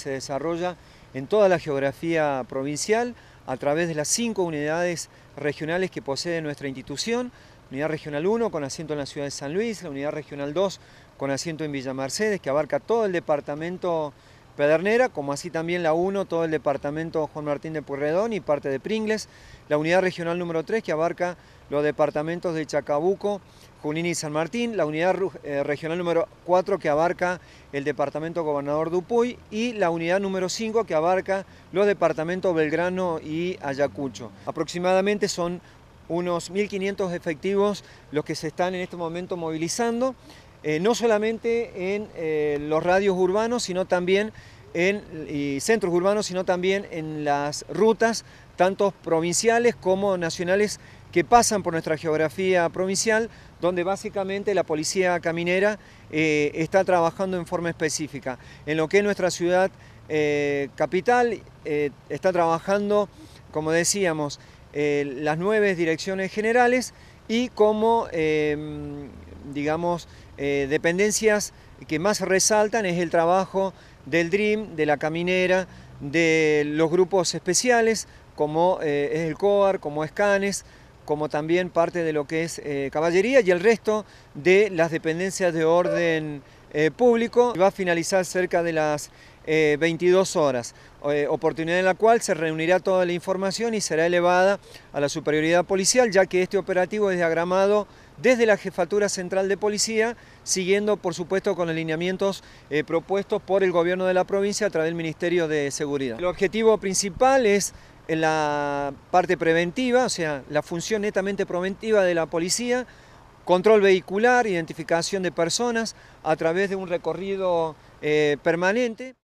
Se desarrolla en toda la geografía provincial a través de las cinco unidades regionales que posee nuestra institución. Unidad Regional 1 con asiento en la ciudad de San Luis, la Unidad Regional 2 con asiento en Villa Mercedes, que abarca todo el departamento Pedernera, como así también la 1, todo el departamento Juan Martín de Puyredón y parte de Pringles, la unidad regional número 3 que abarca los departamentos de Chacabuco, Junín y San Martín, la unidad eh, regional número 4 que abarca el departamento Gobernador Dupuy y la unidad número 5 que abarca los departamentos Belgrano y Ayacucho. Aproximadamente son unos 1.500 efectivos los que se están en este momento movilizando. Eh, no solamente en eh, los radios urbanos, sino también en y centros urbanos, sino también en las rutas, tanto provinciales como nacionales, que pasan por nuestra geografía provincial, donde básicamente la policía caminera eh, está trabajando en forma específica. En lo que es nuestra ciudad capital, está trabajando, como decíamos, las nueve direcciones generales y como digamos, eh, dependencias que más resaltan es el trabajo del DREAM, de la caminera, de los grupos especiales, como eh, es el COAR, como es CANES, como también parte de lo que es eh, caballería y el resto de las dependencias de orden público. Va a finalizar cerca de las 22 eh, horas, eh, oportunidad en la cual se reunirá toda la información y será elevada a la superioridad policial, ya que este operativo es diagramado desde la Jefatura Central de Policía, siguiendo por supuesto con alineamientos eh, propuestos por el gobierno de la provincia a través del Ministerio de Seguridad. El objetivo principal es la parte preventiva, o sea, la función netamente preventiva de la policía, control vehicular, identificación de personas a través de un recorrido permanente.